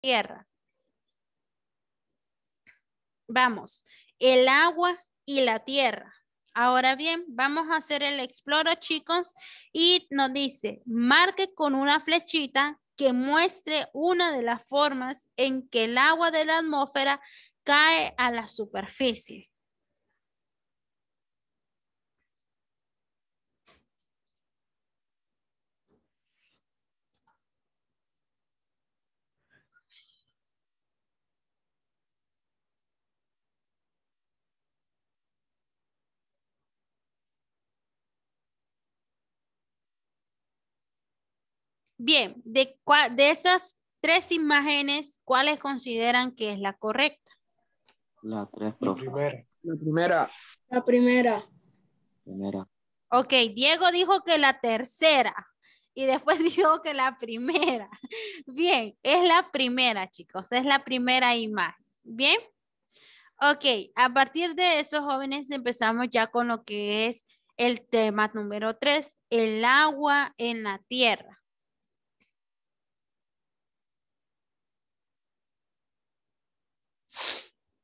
tierra. Vamos, el agua y la tierra. Ahora bien, vamos a hacer el exploro, chicos, y nos dice, marque con una flechita que muestre una de las formas en que el agua de la atmósfera cae a la superficie. Bien, de, esas tres imágenes, ¿cuáles consideran que es la correcta? La primera. La primera. La primera. primera. Ok, Diego dijo que la tercera y después dijo que la primera. Bien, es la primera, chicos, es la primera imagen. Bien. Ok, a partir de eso, jóvenes, empezamos ya con lo que es el tema número tres, el agua en la tierra.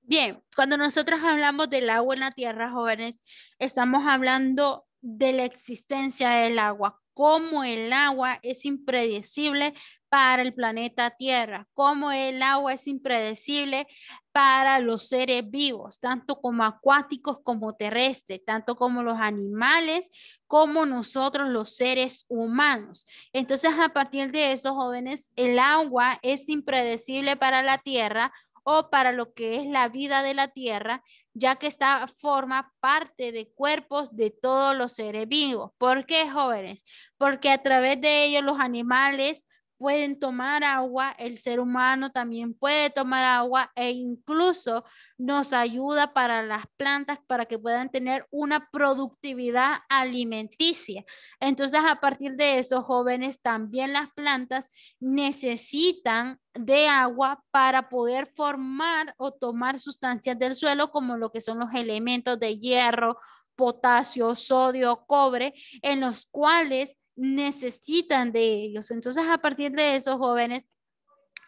Bien, cuando nosotros hablamos del agua en la tierra, jóvenes, estamos hablando de la existencia del agua, cómo el agua es impredecible para el planeta Tierra, cómo el agua es impredecible para los seres vivos, tanto como acuáticos como terrestres, tanto como los animales, como nosotros los seres humanos. Entonces, a partir de eso, jóvenes, el agua es impredecible para la Tierra o para lo que es la vida de la tierra, ya que esta forma parte de cuerpos de todos los seres vivos. ¿Por qué, jóvenes? Porque a través de ellos los animales, pueden tomar agua, el ser humano también puede tomar agua e incluso nos ayuda para las plantas para que puedan tener una productividad alimenticia. Entonces, a partir de eso, jóvenes, también las plantas necesitan de agua para poder formar o tomar sustancias del suelo como lo que son los elementos de hierro, potasio, sodio, cobre, en los cuales necesitan de ellos. Entonces, a partir de esos jóvenes,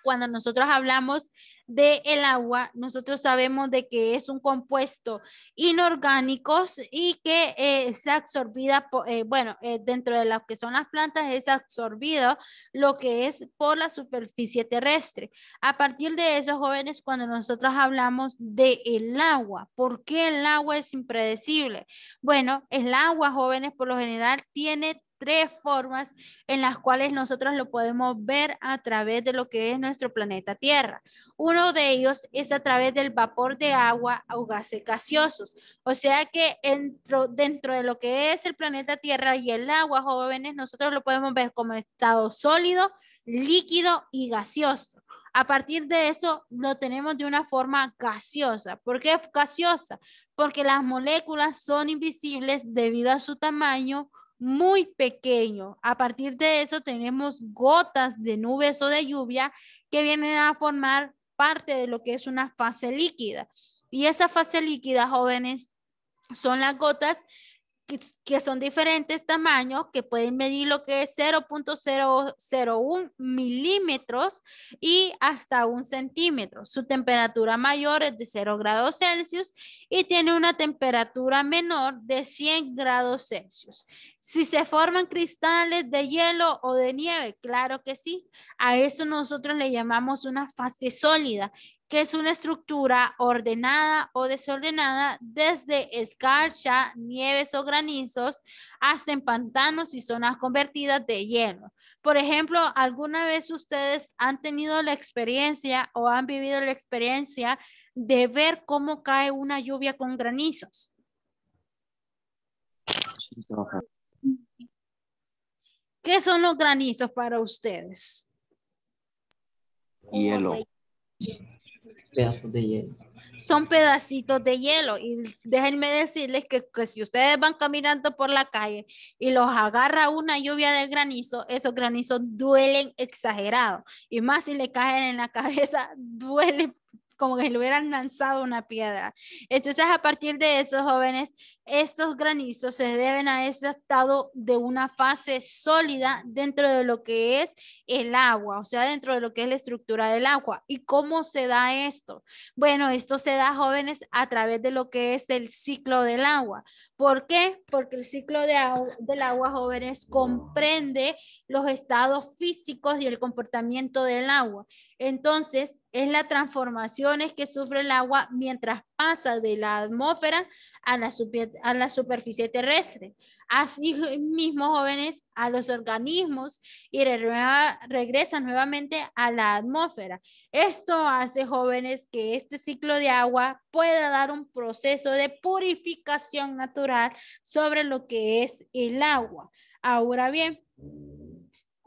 cuando nosotros hablamos de el agua, nosotros sabemos de que es un compuesto inorgánico y que eh, es absorbida, por, eh, bueno, eh, dentro de lo que son las plantas es absorbido lo que es por la superficie terrestre. A partir de esos jóvenes, cuando nosotros hablamos de el agua, ¿por qué el agua es impredecible? Bueno, el agua, jóvenes, por lo general tiene tres formas en las cuales nosotros lo podemos ver a través de lo que es nuestro planeta Tierra. Uno de ellos es a través del vapor de agua o gases gaseosos. O sea que dentro, dentro de lo que es el planeta Tierra y el agua, jóvenes, nosotros lo podemos ver como estado sólido, líquido y gaseoso. A partir de eso lo tenemos de una forma gaseosa. ¿Por qué gaseosa? Porque las moléculas son invisibles debido a su tamaño, muy pequeño. A partir de eso tenemos gotas de nubes o de lluvia que vienen a formar parte de lo que es una fase líquida. Y esa fase líquida, jóvenes, son las gotas que, son diferentes tamaños, que pueden medir lo que es 0.001 milímetros y hasta un centímetro. Su temperatura mayor es de 0 grados Celsius y tiene una temperatura menor de 100 grados Celsius. Si se forman cristales de hielo o de nieve, claro que sí. A eso nosotros le llamamos una fase sólida que es una estructura ordenada o desordenada desde escarcha, nieves o granizos hasta en pantanos y zonas convertidas de hielo. Por ejemplo, ¿alguna vez ustedes han tenido la experiencia o han vivido la experiencia de ver cómo cae una lluvia con granizos? ¿Qué son los granizos para ustedes? Hielo de hielo. Son pedacitos de hielo y déjenme decirles que, que, si ustedes van caminando por la calle y los agarra una lluvia de granizo, esos granizos duelen exagerado y más si le caen en la cabeza, duele como que le hubieran lanzado una piedra. Entonces, a partir de eso, jóvenes, estos granizos se deben a ese estado de una fase sólida dentro de lo que es el agua, o sea, dentro de lo que es la estructura del agua. ¿Y cómo se da esto? Bueno, esto se da, jóvenes, a través de lo que es el ciclo del agua. ¿Por qué? Porque el ciclo del agua, jóvenes, comprende los estados físicos y el comportamiento del agua. Entonces, es la transformaciones que sufre el agua mientras pasa de la atmósfera a la, superficie terrestre. Así mismo, jóvenes, a los organismos y regresan nuevamente a la atmósfera. Esto hace, jóvenes, que este ciclo de agua pueda dar un proceso de purificación natural sobre lo que es el agua. Ahora bien,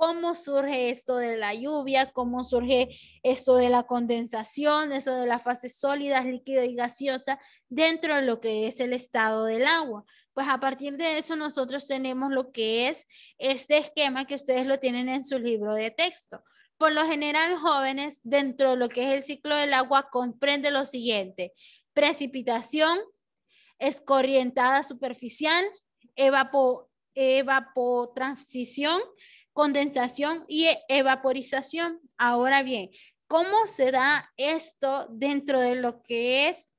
cómo surge esto de la lluvia, cómo surge esto de la condensación, esto de las fases sólidas, líquida y gaseosa dentro de lo que es el estado del agua. Pues a partir de eso nosotros tenemos lo que es este esquema que ustedes lo tienen en su libro de texto. Por lo general, jóvenes, dentro de lo que es el ciclo del agua, comprende lo siguiente. Precipitación, escorrientada superficial, evapotransición, condensación y e-, evaporización. Ahora bien, ¿cómo se da esto dentro de lo que es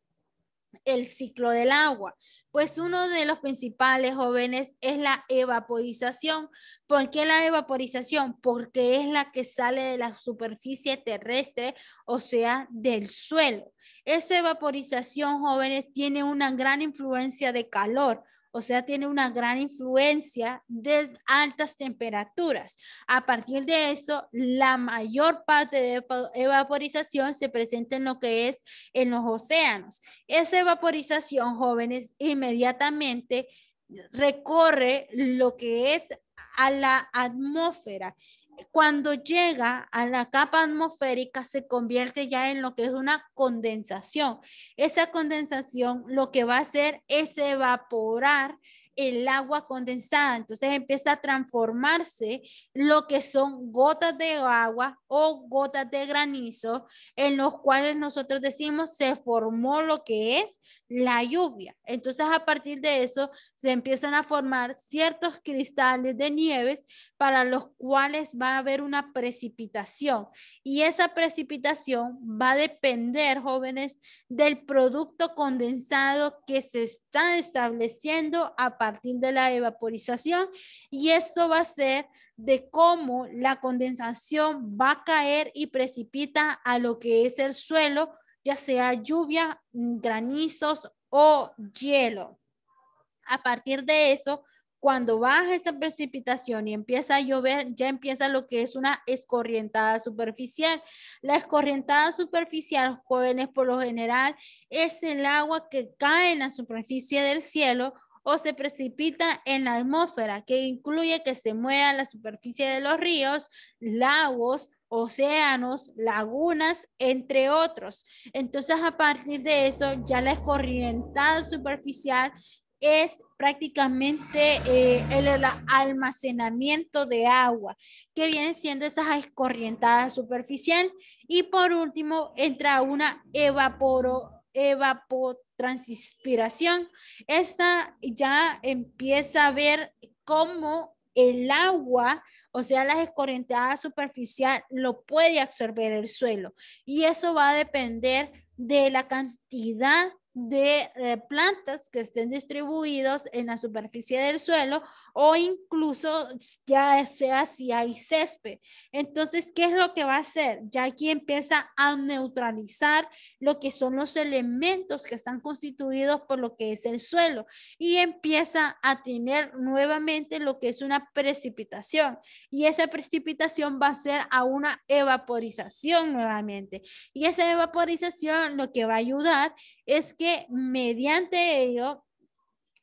el ciclo del agua? Pues uno de los principales jóvenes es la evaporización. ¿Por qué la evaporización? Porque es la que sale de la superficie terrestre, o sea, del suelo. Esa evaporización, jóvenes, tiene una gran influencia de calor, o sea, tiene una gran influencia de altas temperaturas. A partir de eso, la mayor parte de evaporización se presenta en lo que es en los océanos. Esa evaporización, jóvenes, inmediatamente recorre lo que es a la atmósfera cuando llega a la capa atmosférica se convierte ya en lo que es una condensación. Esa condensación lo que va a hacer es evaporar el agua condensada. Entonces empieza a transformarse lo que son gotas de agua o gotas de granizo, en los cuales nosotros decimos se formó lo que es la lluvia. Entonces a partir de eso se empiezan a formar ciertos cristales de nieves para los cuales va a haber una precipitación. Y esa precipitación va a depender, jóvenes, del producto condensado que se está estableciendo a partir de la evaporización. Y eso va a ser de cómo la condensación va a caer y precipita a lo que es el suelo ya sea lluvia, mm, granizos o hielo. A partir de eso, cuando baja esta precipitación y empieza a llover, ya empieza lo que es una escorrientada superficial. La escorrientada superficial, jóvenes, por lo general, es el agua que cae en la superficie del cielo o se precipita en la atmósfera, que incluye que se mueva la superficie de los ríos, lagos, océanos, lagunas, entre otros. Entonces, a partir de eso, ya la escorrientada superficial es prácticamente eh, el, almacenamiento de agua, que viene siendo esa escorrientada superficial. Y por último, entra una evapotranspiración. Esta ya empieza a ver cómo el agua o sea, las escorrentadas superficial lo puede absorber el suelo y eso va a depender de la cantidad de eh, plantas que estén distribuidos en la superficie del suelo o incluso ya sea si hay césped. Entonces, ¿qué es lo que va a hacer? Ya aquí empieza a neutralizar lo que son los elementos que están constituidos por lo que es el suelo y empieza a tener nuevamente lo que es una precipitación y esa precipitación va a ser a una evaporización nuevamente y esa evaporización lo que va a ayudar es que mediante ello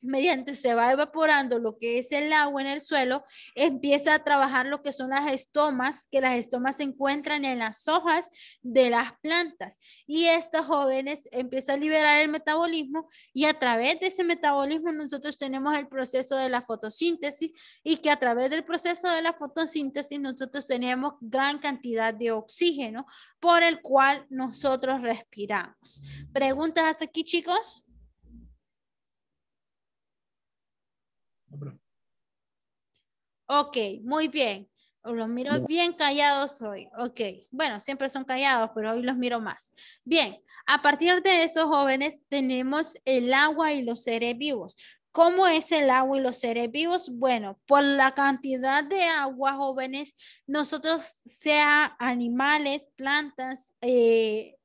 mediante se va evaporando lo que es el agua en el suelo, empieza a trabajar lo que son las estomas, que las estomas se encuentran en las hojas de las plantas. Y estas jóvenes empiezan a liberar el metabolismo y a través de ese metabolismo nosotros tenemos el proceso de la fotosíntesis y que a través del proceso de la fotosíntesis nosotros tenemos gran cantidad de oxígeno por el cual nosotros respiramos. ¿Preguntas hasta aquí, chicos? Ok, muy bien. Los miro bien callados hoy. Ok, bueno, siempre son callados, pero hoy los miro más. Bien, a partir de esos jóvenes tenemos el agua y los seres vivos. ¿Cómo es el agua y los seres vivos? Bueno, por la cantidad de agua, jóvenes, nosotros, sea animales, plantas, eh,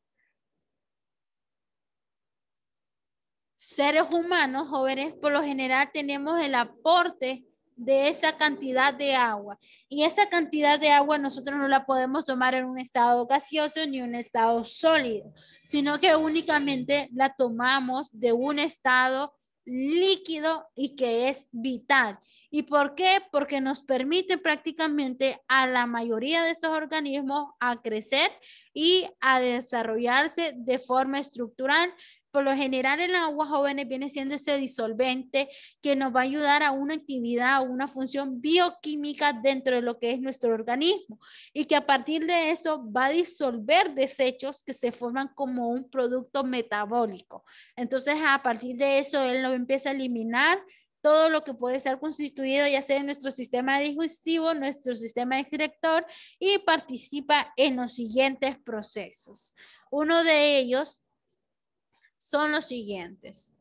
seres humanos jóvenes por lo general tenemos el aporte de esa cantidad de agua. Y esa cantidad de agua nosotros no la podemos tomar en un estado gaseoso ni un estado sólido, sino que únicamente la tomamos de un estado líquido y que es vital. ¿Y por qué? Porque nos permite prácticamente a la mayoría de estos organismos a crecer y a desarrollarse de forma estructural por lo general el agua joven viene siendo ese disolvente que nos va a ayudar a una actividad o una función bioquímica dentro de lo que es nuestro organismo y que a partir de eso va a disolver desechos que se forman como un producto metabólico. Entonces a partir de eso él lo empieza a eliminar todo lo que puede ser constituido, ya sea en nuestro sistema digestivo, nuestro sistema excretor, y participa en los siguientes procesos. Uno de ellos son los siguientes.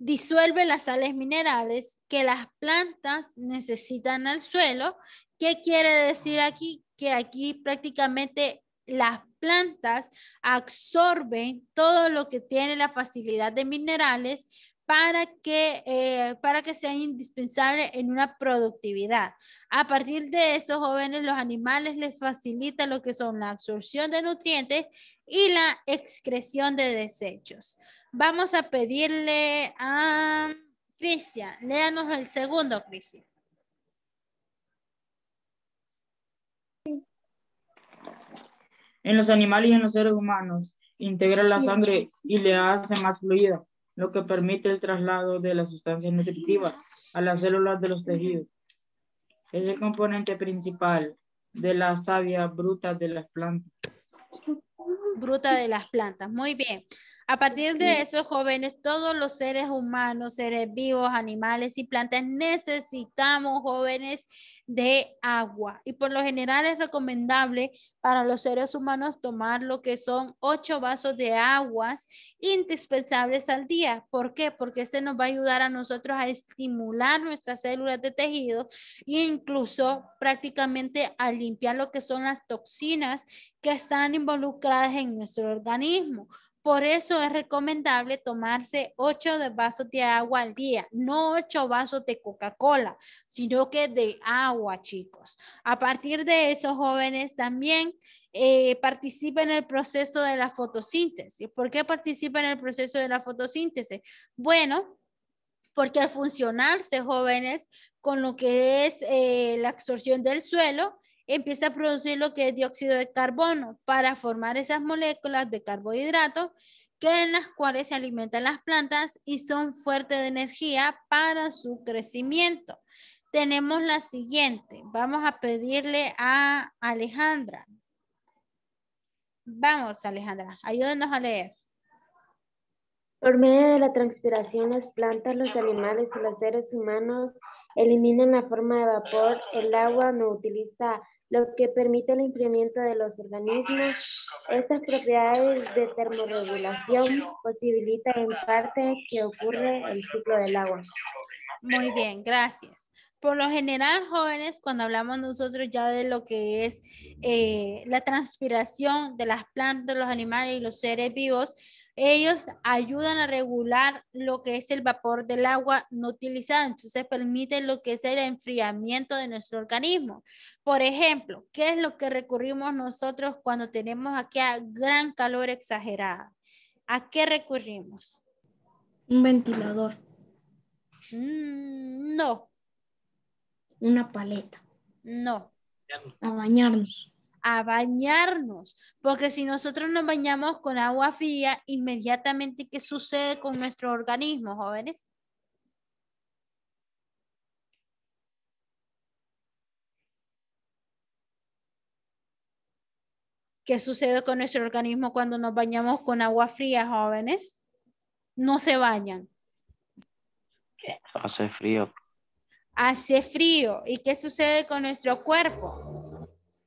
Disuelve las sales minerales que las plantas necesitan al suelo. ¿Qué quiere decir aquí? Que aquí prácticamente las plantas absorben todo lo que tiene la facilidad de minerales eh, para que, sea para que sean en una productividad. A partir de eso, jóvenes, los animales les facilita lo que son la absorción de nutrientes y la excreción de desechos. Vamos a pedirle a Cristian, léanos el segundo, Cristian. En los animales y en los seres humanos, integra la sangre y le hace más fluida lo que permite el traslado de las sustancias nutritivas a las células de los tejidos. Es el componente principal de la savia bruta de las plantas. Bruta de las plantas. Muy bien. A partir de eso, jóvenes, todos los seres humanos, seres vivos, animales y plantas, necesitamos jóvenes de agua. Y por lo general es recomendable para los seres humanos tomar lo que son ocho vasos de aguas indispensables al día. ¿Por qué? Porque este nos va a ayudar a nosotros a estimular nuestras células de tejido e incluso prácticamente a limpiar lo que son las toxinas que están involucradas en nuestro organismo. Por eso es recomendable tomarse 8 vasos de agua al día, no ocho vasos de Coca-Cola, sino que de agua, chicos. A partir de eso, jóvenes también eh, en el proceso de la fotosíntesis. ¿Por qué participan en el proceso de la fotosíntesis? Bueno, porque al funcionarse, jóvenes, con lo que es eh, la absorción del suelo, empieza a producir lo que es dióxido de carbono para formar esas moléculas de carbohidratos que en las cuales se alimentan las plantas y son fuertes de energía para su crecimiento. Tenemos la siguiente. Vamos a pedirle a Alejandra. Vamos, Alejandra, ayúdenos a leer. Por medio de la transpiración, las plantas, los animales y los seres humanos eliminan la forma de vapor. El agua no utiliza lo que permite el enfriamiento de los organismos. Estas propiedades de termorregulación posibilitan en parte que ocurre el ciclo del agua. Muy bien, gracias. Por lo general, jóvenes, cuando hablamos nosotros ya de lo que es eh, la transpiración de las plantas, los animales y los seres vivos, ellos ayudan a regular lo que es el vapor del agua no utilizado. entonces permiten lo que es el enfriamiento de nuestro organismo. Por ejemplo, ¿qué es lo que recurrimos nosotros cuando tenemos aquí a gran calor exagerada? ¿A qué recurrimos? Un ventilador. Mm, no. Una paleta. No. A bañarnos a bañarnos, porque si nosotros nos bañamos con agua fría, inmediatamente, ¿qué sucede con nuestro organismo, jóvenes? ¿Qué sucede con nuestro organismo cuando nos bañamos con agua fría, jóvenes? No se bañan. Hace frío. Hace frío. ¿Y qué sucede con nuestro cuerpo?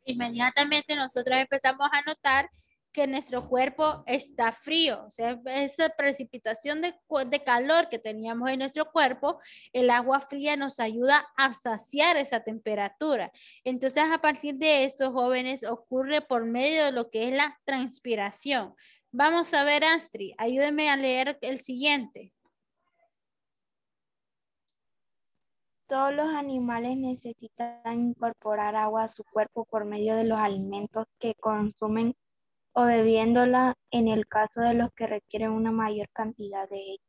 inmediatamente nosotros empezamos a notar que nuestro cuerpo está frío, o sea, esa precipitación de, de, calor que teníamos en nuestro cuerpo, el agua fría nos ayuda a saciar esa temperatura. Entonces, a partir de esto, jóvenes, ocurre por medio de lo que es la transpiración. Vamos a ver, Astri, ayúdeme a leer el siguiente. Todos los animales necesitan incorporar agua a su cuerpo por medio de los alimentos que consumen o bebiéndola en el caso de los que requieren una mayor cantidad de ella.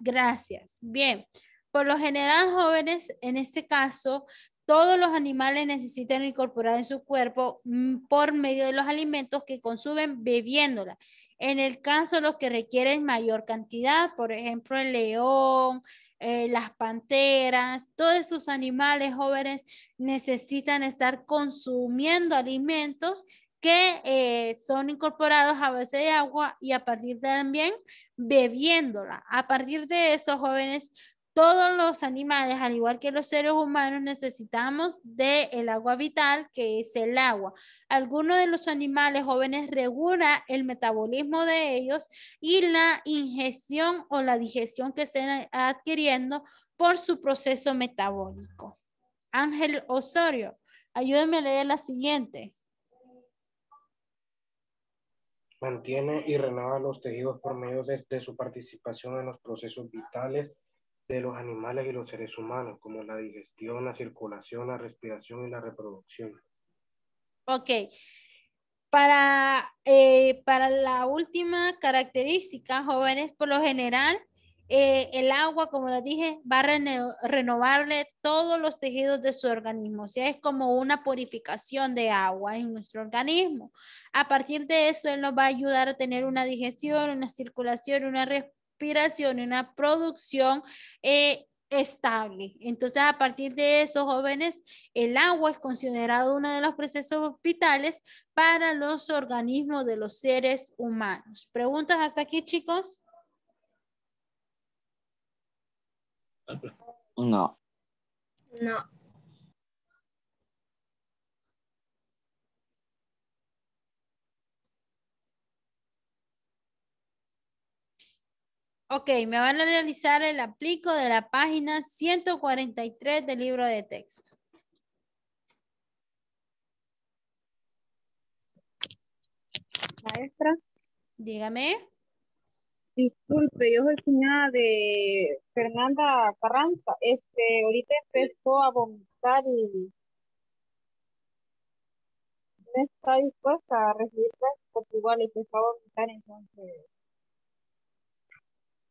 Gracias. Bien, por lo general, jóvenes, en este caso, todos los animales necesitan incorporar en su cuerpo mm, por medio de los alimentos que consumen bebiéndola. En el caso de los que requieren mayor cantidad, por ejemplo, el león, eh, las panteras, todos estos animales jóvenes necesitan estar consumiendo alimentos que eh, son incorporados a base de agua y a partir de también bebiéndola. A partir de esos jóvenes todos los animales, al igual que los seres humanos, necesitamos del el agua vital, que es el agua. Algunos de los animales jóvenes regula el metabolismo de ellos y la ingestión o la digestión que se adquiriendo por su proceso metabólico. Ángel Osorio, ayúdenme a leer la siguiente. Mantiene y renueva los tejidos por medio de su participación en los procesos vitales de los animales y los seres humanos, como la digestión, la circulación, la respiración y la reproducción. Ok. Para, eh, para la última característica, jóvenes, por lo general, eh, el agua, como les dije, va a renovarle todos los tejidos de su organismo. O sea, es como una purificación de agua en nuestro organismo. A partir de eso, él nos va a ayudar a tener una digestión, una circulación, una respiración y una producción eh, estable. Entonces, a partir de eso, jóvenes, el agua es considerado uno de los procesos vitales para los organismos de los seres humanos. ¿Preguntas hasta aquí, chicos? No. No. Ok, me van a realizar el aplico de la página 143 del libro de texto. Maestra. Dígame. Disculpe, yo soy señora de Fernanda Carranza. Este, ahorita empezó a vomitar y no está dispuesta a recibirla porque igual empezó a vomitar, entonces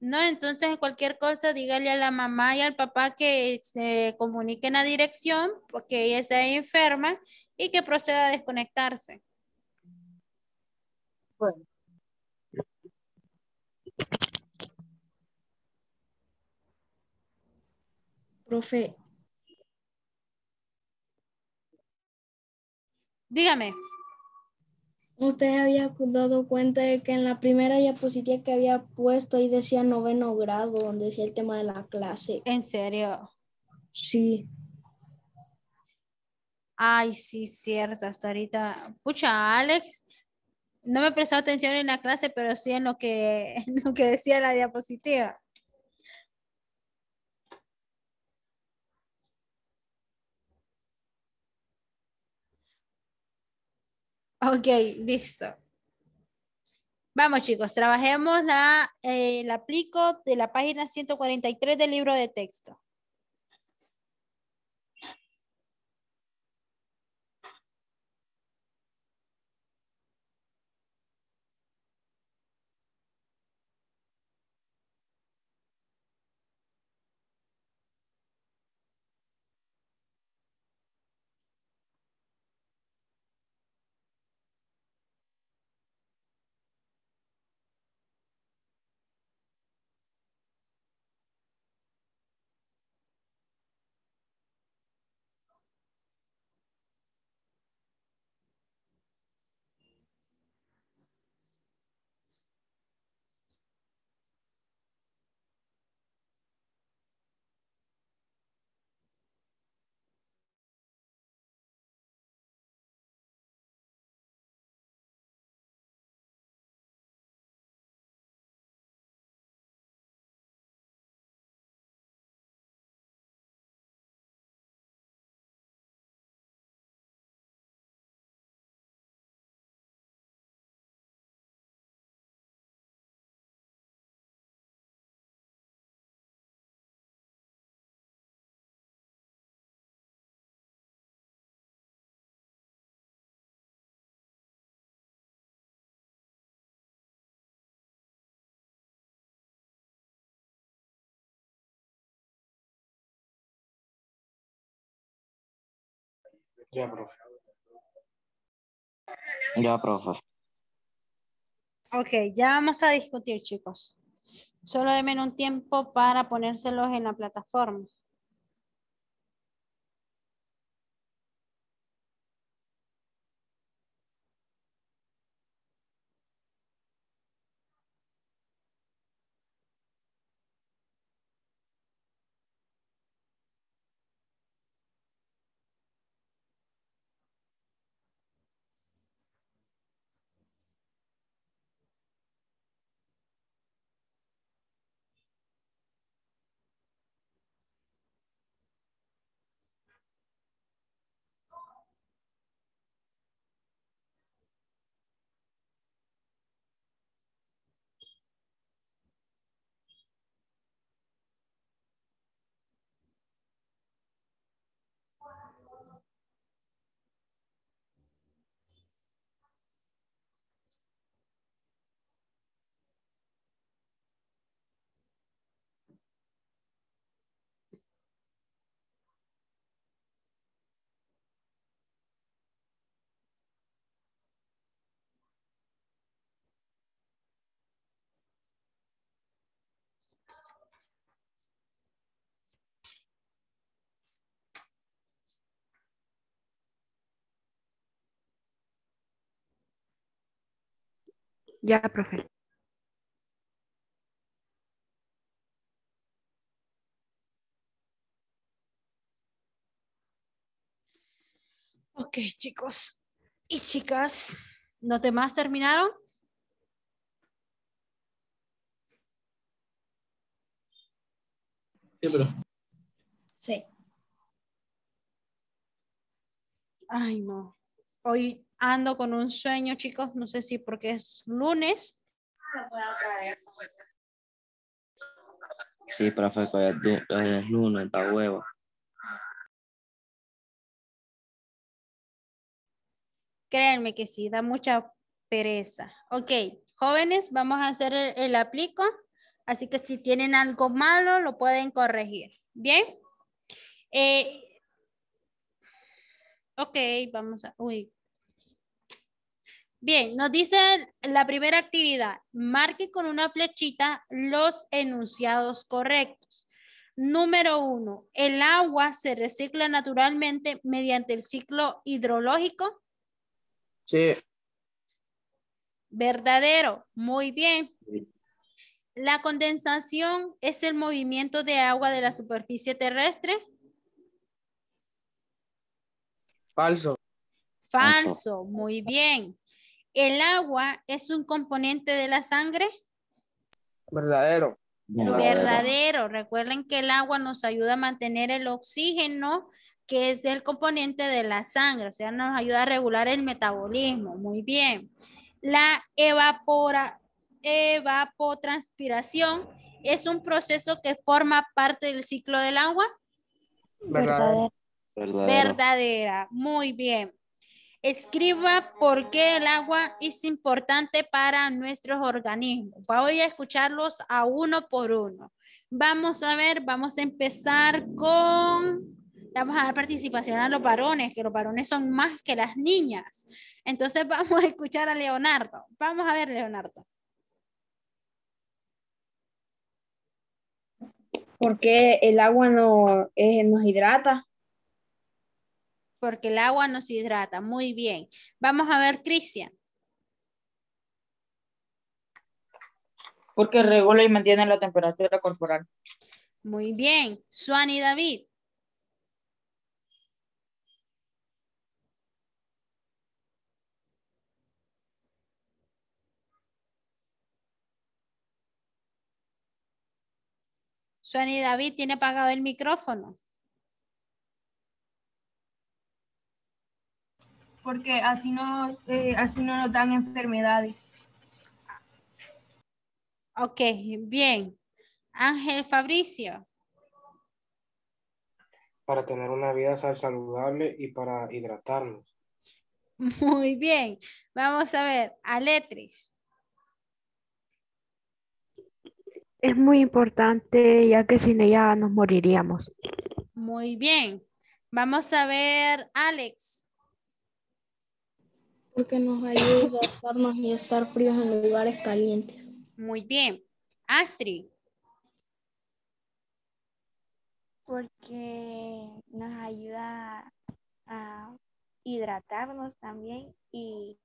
no, entonces cualquier cosa, dígale a la mamá y al papá que se comuniquen a dirección porque ella está enferma y que proceda a desconectarse. Bueno. Profe. Dígame usted había dado cuenta de que en la primera diapositiva que había puesto ahí decía noveno grado, donde decía el tema de la clase. ¿En serio? Sí. Ay, sí, cierto, hasta ahorita. Pucha, Alex, no me prestó atención en la clase, pero sí en lo que, en lo que decía la diapositiva. Ok, listo. Vamos chicos, trabajemos la, el eh, aplico de la página 143 del libro de texto. Ya, profe. Ya, profe. Ok, ya vamos a discutir, chicos. Solo denme un tiempo para ponérselos en la plataforma. Ya, profe. Ok, chicos y chicas, ¿No te más terminaron? Sí, Sí. Ay, no. Hoy ando con un sueño, chicos. No sé si porque es lunes. Sí, profe, pues, es lunes, para huevo. Créanme que sí, da mucha pereza. Ok, jóvenes, vamos a hacer el, aplico. Así que si tienen algo malo, lo pueden corregir. Bien. Eh, ok, vamos a... Uy, Bien, nos dice la primera actividad, marque con una flechita los enunciados correctos. Número uno, el agua se recicla naturalmente mediante el ciclo hidrológico. Sí. Verdadero, muy bien. La condensación es el movimiento de agua de la superficie terrestre. Falso. Falso, muy bien el agua es un componente de la sangre? Verdadero. Verdadero. Recuerden que el agua nos ayuda a mantener el oxígeno, que es el componente de la sangre, o sea, nos ayuda a regular el metabolismo. Muy bien. La evapora, evapotranspiración es un proceso que forma parte del ciclo del agua. Verdadero. Verdadera. Muy bien. Escriba por qué el agua es importante para nuestros organismos. Voy a escucharlos a uno por uno. Vamos a ver, vamos a empezar con... Vamos a dar participación a los varones, que los varones son más que las niñas. Entonces vamos a escuchar a Leonardo. Vamos a ver, Leonardo. ¿Por qué el agua eh, nos hidrata porque el agua nos hidrata. Muy bien. Vamos a ver, Cristian. Porque regula y mantiene la temperatura corporal. Muy bien. Suani y David. Suani y David tiene apagado el micrófono. porque así no, eh, así no nos dan enfermedades. Ok, bien. Ángel Fabricio. Para tener una vida saludable y para hidratarnos. Muy bien. Vamos a ver, Aletris. Es muy importante ya que sin ella nos moriríamos. Muy bien. Vamos a ver, Alex. Porque nos ayuda a hidratarnos y estar fríos en lugares calientes. Muy bien. Astrid. Porque nos ayuda a hidratarnos también y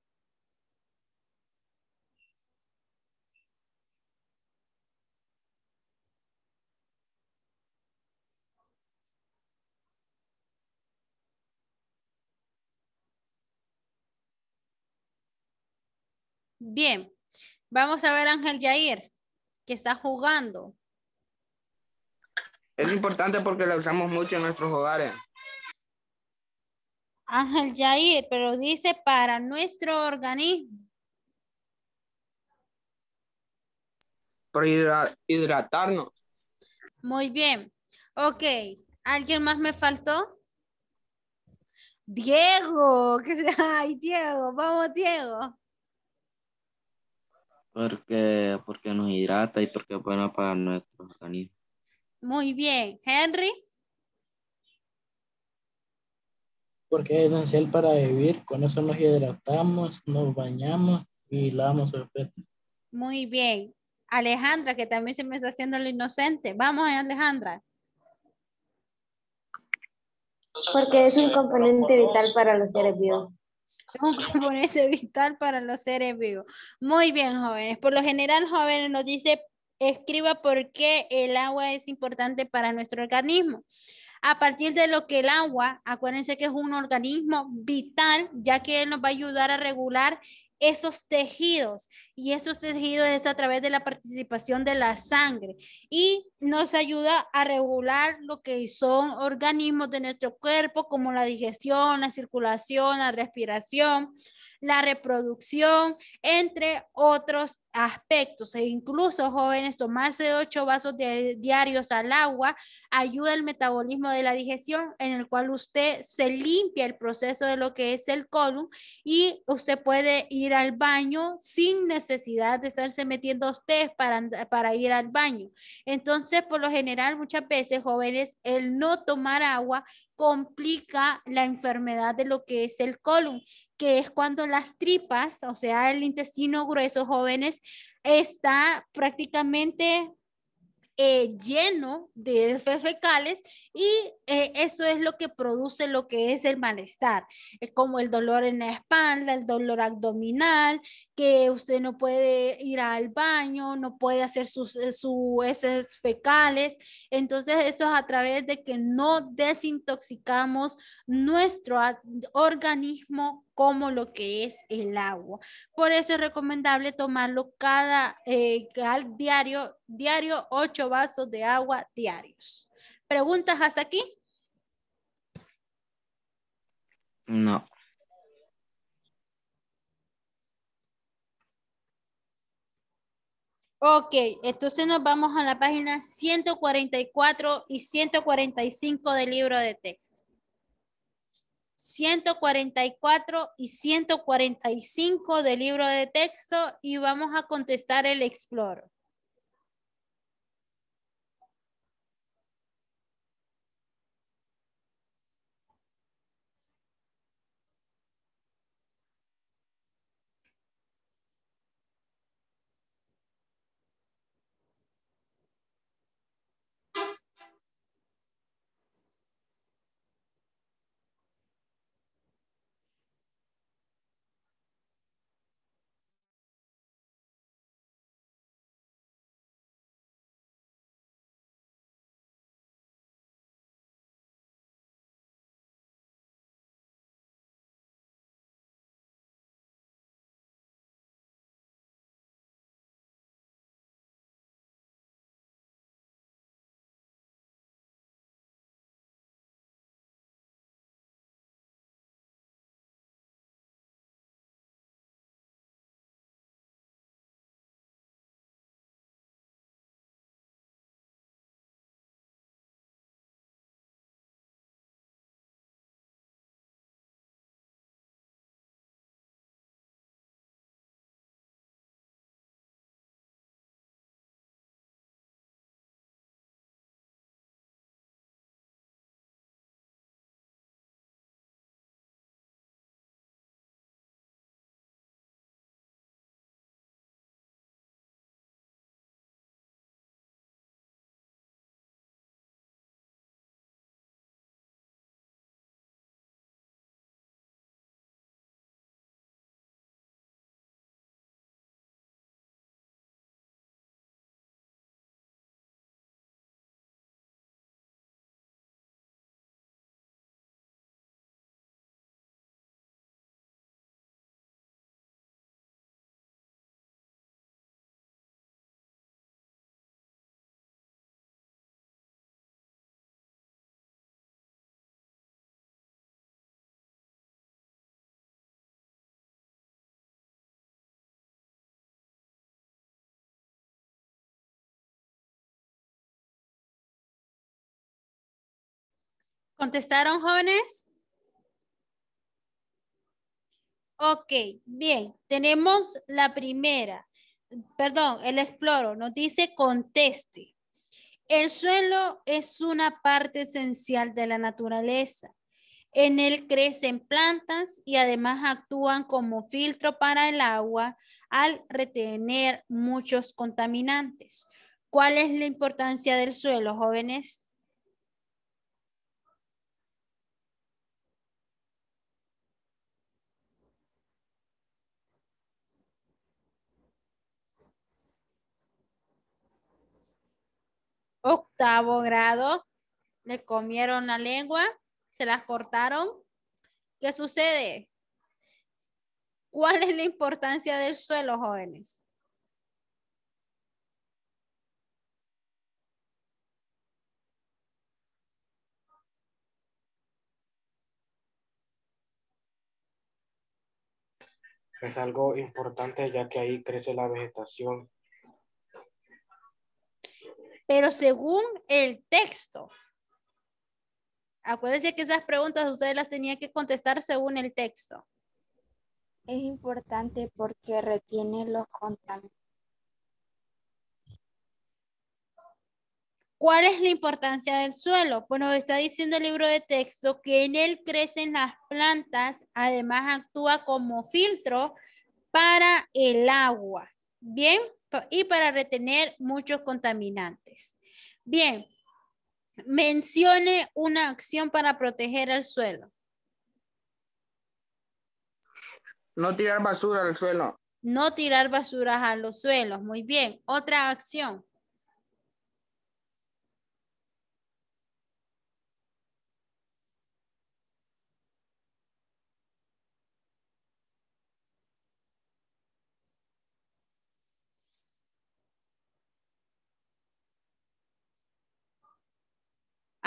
Bien, vamos a ver a Ángel Jair, que está jugando. Es importante porque la usamos mucho en nuestros hogares. Ángel Jair, pero dice para nuestro organismo. Para hidratarnos. Muy bien. Ok. ¿Alguien más me faltó? Diego. Ay, Diego. Vamos, Diego porque, porque nos hidrata y porque es bueno para nuestro organismo. Muy bien. Henry. Porque es esencial para vivir. Con eso nos hidratamos, nos bañamos y lavamos el pecho. Muy bien. Alejandra, que también se me está haciendo lo inocente. Vamos, Alejandra. Porque es un componente vital para los seres vivos un componente vital para los seres vivos. Muy bien, jóvenes. Por lo general, jóvenes nos dice, escriba por qué el agua es importante para nuestro organismo. A partir de lo que el agua, acuérdense que es un organismo vital, ya que él nos va a ayudar a regular esos tejidos y esos tejidos es a través de la participación de la sangre y nos ayuda a regular lo que son organismos de nuestro cuerpo como la digestión, la circulación, la respiración, la reproducción, entre otros aspectos. E incluso, jóvenes, tomarse ocho vasos diarios al agua ayuda al metabolismo de la digestión, en el cual usted se limpia el proceso de lo que es el colon y usted puede ir al baño sin necesidad de estarse metiendo usted para, para ir al baño. Entonces, por lo general, muchas veces, jóvenes, el no tomar agua complica la enfermedad de lo que es el colon que es cuando las tripas, o sea, el intestino grueso, jóvenes, está prácticamente eh, lleno de heces fecales y eh, eso es lo que produce lo que es el malestar, es eh, como el dolor en la espalda, el dolor abdominal, que usted no puede ir al baño, no puede hacer sus, heces fecales. Entonces eso es a través de que no desintoxicamos nuestro organismo como lo que es el agua. Por eso es recomendable tomarlo cada eh, al diario diario, ocho vasos de agua diarios. ¿Preguntas hasta aquí? No. Ok, entonces nos vamos a la página 144 y 145 del libro de texto. 144 y 145 del libro de texto y vamos a contestar el exploro. ¿Contestaron jóvenes? Ok, bien, tenemos la primera. Perdón, el exploro nos dice conteste. El suelo es una parte esencial de la naturaleza. En él crecen plantas y además actúan como filtro para el agua al retener muchos contaminantes. ¿Cuál es la importancia del suelo, jóvenes? octavo grado, le comieron la lengua, se las cortaron. ¿Qué sucede? ¿Cuál es la importancia del suelo, jóvenes? Es algo importante ya que ahí crece la vegetación pero según el texto. Acuérdense que esas preguntas ustedes las tenían que contestar según el texto. Es importante porque retiene los contaminantes. ¿Cuál es la importancia del suelo? Bueno, está diciendo el libro de texto que en él crecen las plantas, además actúa como filtro para el agua. Bien, y para retener muchos contaminantes. Bien, mencione una acción para proteger el suelo. No tirar basura al suelo. No tirar basuras a los suelos. Muy bien. Otra acción.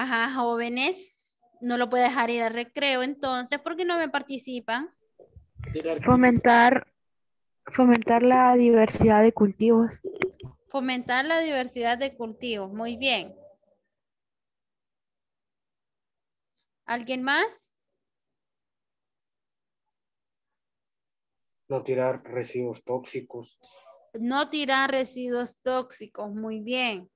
ajá, jóvenes, no lo puede dejar ir al recreo entonces porque no me participan. Fomentar, fomentar la diversidad de cultivos. Fomentar la diversidad de cultivos, muy bien. ¿Alguien más? No tirar residuos tóxicos. No tirar residuos tóxicos, muy bien.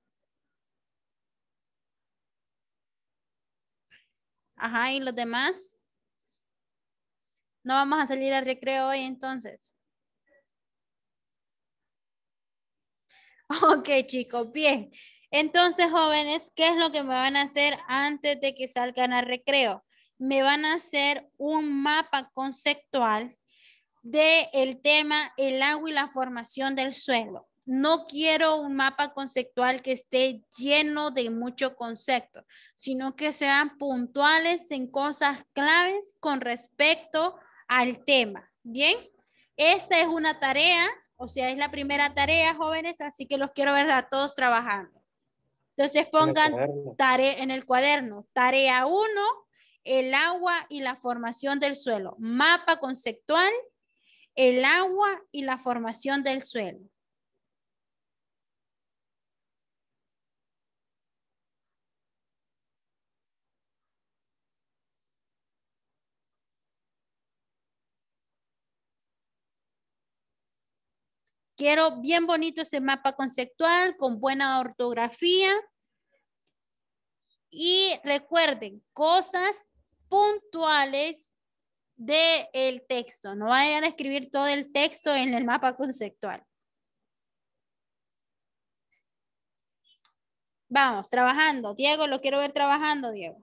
Ajá, ¿y los demás? No vamos a salir al recreo hoy entonces. Ok, chicos, bien. Entonces, jóvenes, ¿qué es lo que me van a hacer antes de que salgan al recreo? Me van a hacer un mapa conceptual del el tema el agua y la formación del suelo no quiero un mapa conceptual que esté lleno de mucho concepto, sino que sean puntuales en cosas claves con respecto al tema. Bien, esta es una tarea, o sea, es la primera tarea, jóvenes, así que los quiero ver a todos trabajando. Entonces pongan en tarea en el cuaderno, tarea 1, el agua y la formación del suelo, mapa conceptual, el agua y la formación del suelo. Quiero bien bonito ese mapa conceptual con buena ortografía. Y recuerden, cosas puntuales del texto. No vayan a escribir todo el texto en el mapa conceptual. Vamos, trabajando. Diego, lo quiero ver trabajando, Diego.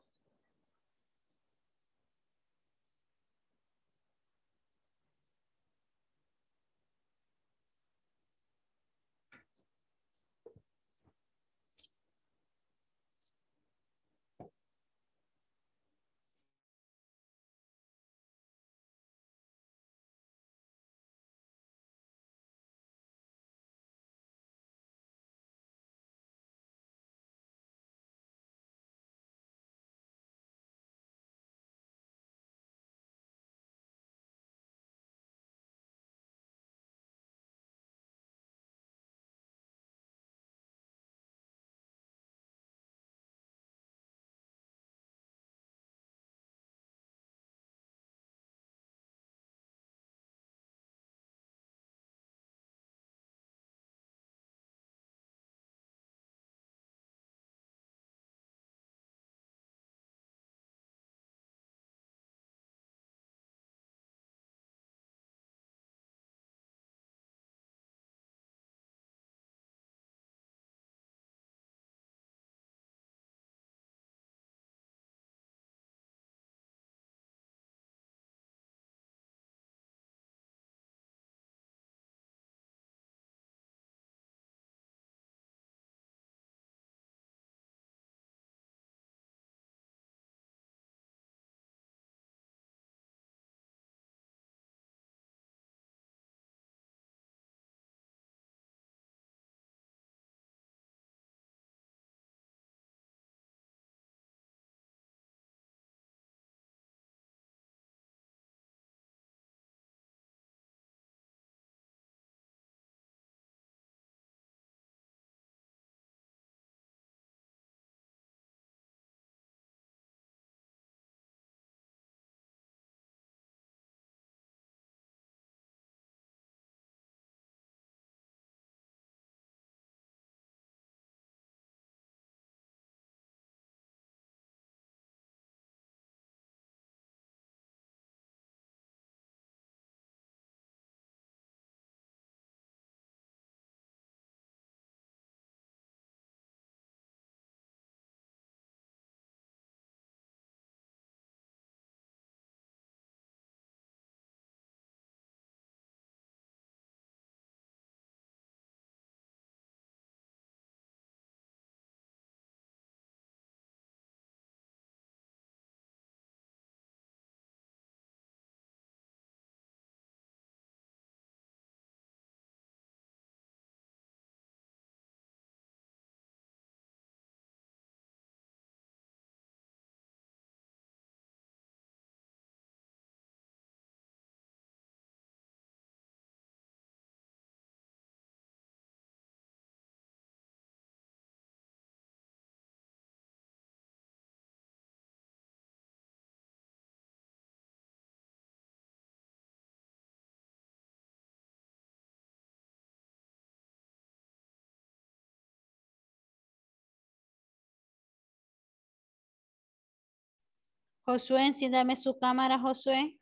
Josué, enciéndame su cámara, Josué.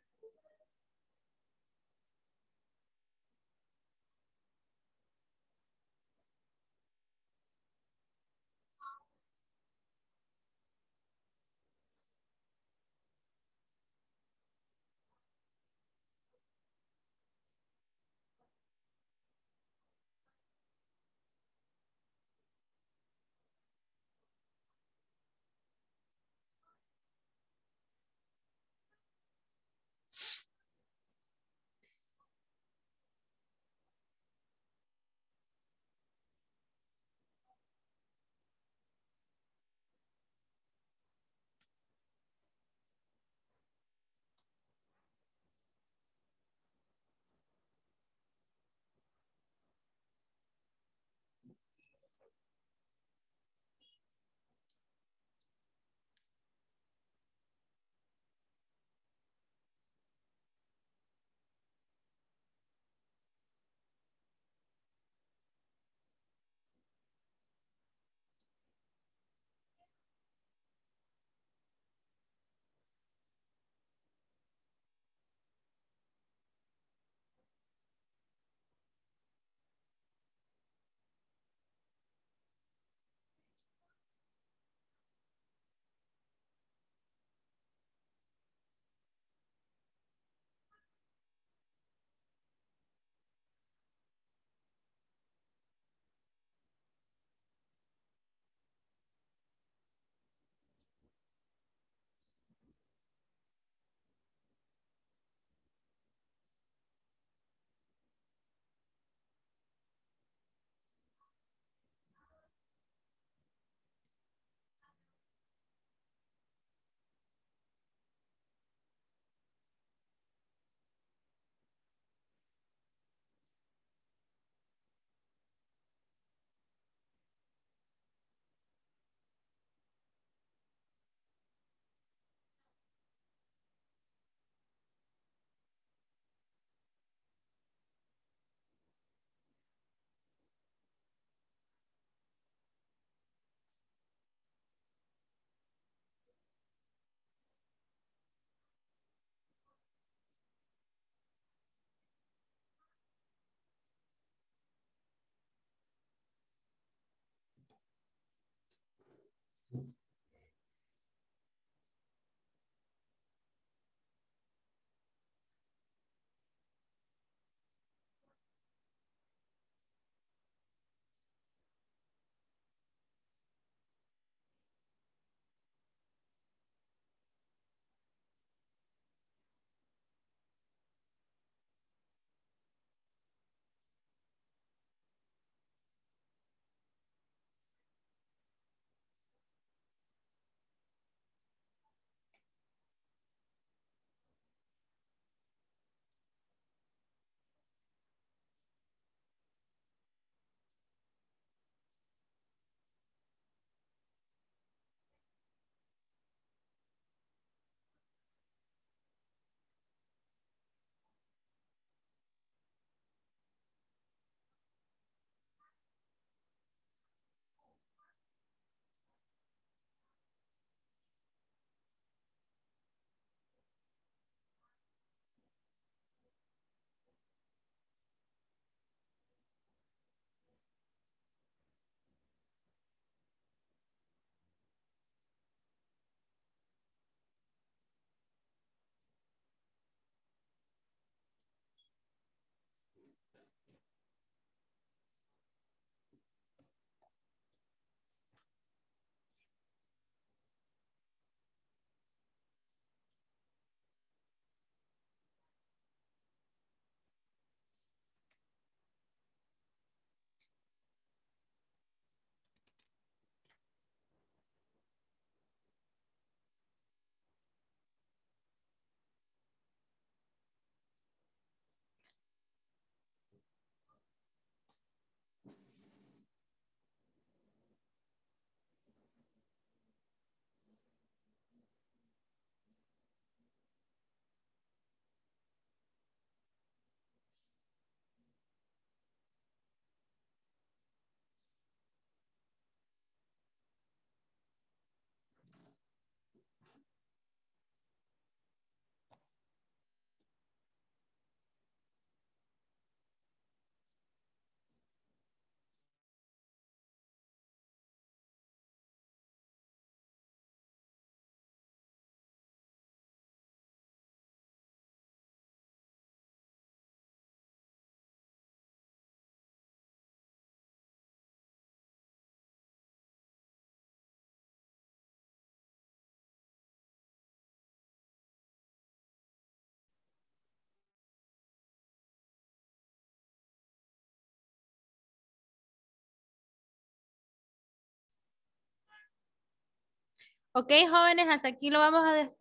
Ok, jóvenes, hasta aquí lo vamos a... dejar.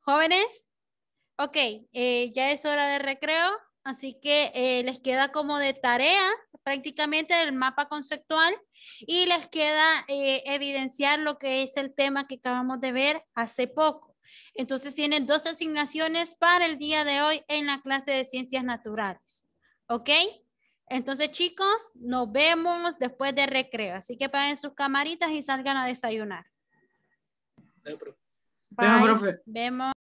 Jóvenes, ok, eh, ya es hora de recreo, así que eh, les queda como de tarea prácticamente el mapa conceptual y les queda eh, evidenciar lo que es el tema que acabamos de ver hace poco. Entonces tienen dos asignaciones para el día de hoy en la clase de ciencias naturales. ¿Ok? Entonces, chicos, nos vemos después de recreo. Así que paguen sus camaritas y salgan a desayunar. profe. Vemos.